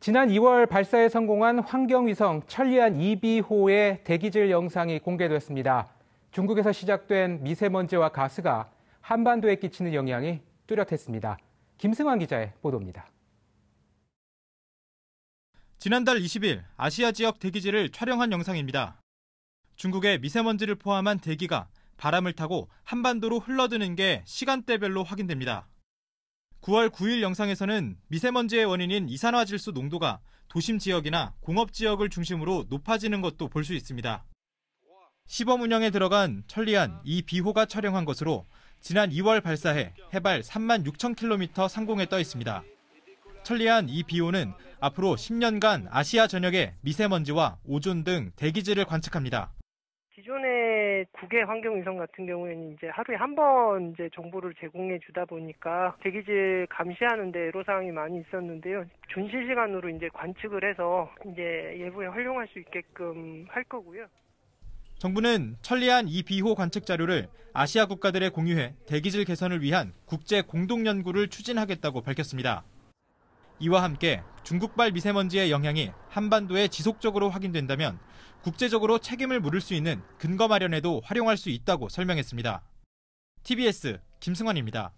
지난 2월 발사에 성공한 환경위성 천리안 2B호의 대기질 영상이 공개됐습니다. 중국에서 시작된 미세먼지와 가스가 한반도에 끼치는 영향이 뚜렷했습니다. 김승환 기자의 보도입니다. 지난달 20일 아시아 지역 대기질을 촬영한 영상입니다. 중국의 미세먼지를 포함한 대기가 바람을 타고 한반도로 흘러드는 게 시간대별로 확인됩니다. 9월 9일 영상에서는 미세먼지의 원인인 이산화질소 농도가 도심 지역이나 공업 지역을 중심으로 높아지는 것도 볼 수 있습니다. 시범 운영에 들어간 천리안 이 비호가 촬영한 것으로 지난 2월 발사해 해발 3만 6천 킬로미터 상공에 떠 있습니다. 천리안 이 비호는 앞으로 10년간 아시아 전역의 미세먼지와 오존 등 대기질을 관측합니다. 기존의 국외 환경위성 같은 경우에는 이제 하루에 한 번 이제 정보를 제공해 주다 보니까 대기질 감시하는 데 애로사항이 많이 있었는데요. 준실 시간으로 이제 관측을 해서 이제 예보에 활용할 수 있게끔 할 거고요. 정부는 천리안 이비호 관측 자료를 아시아 국가들에 공유해 대기질 개선을 위한 국제 공동 연구를 추진하겠다고 밝혔습니다. 이와 함께 중국발 미세먼지의 영향이 한반도에 지속적으로 확인된다면 국제적으로 책임을 물을 수 있는 근거 마련에도 활용할 수 있다고 설명했습니다. TBS 김승환입니다.